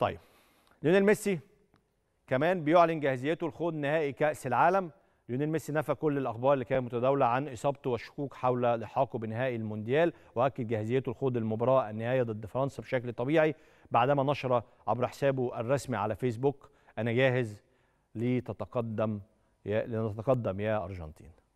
طيب ليونيل ميسي كمان بيعلن جاهزيته لخوض نهائي كاس العالم ليونيل ميسي نفى كل الاخبار اللي كانت متداوله عن اصابته والشكوك حول لحاقه بنهائي المونديال واكد جاهزيته لخوض المباراه النهائيه ضد فرنسا بشكل طبيعي بعدما نشر عبر حسابه الرسمي على فيسبوك انا جاهز لتتقدم يا لنتقدم يا ارجنتين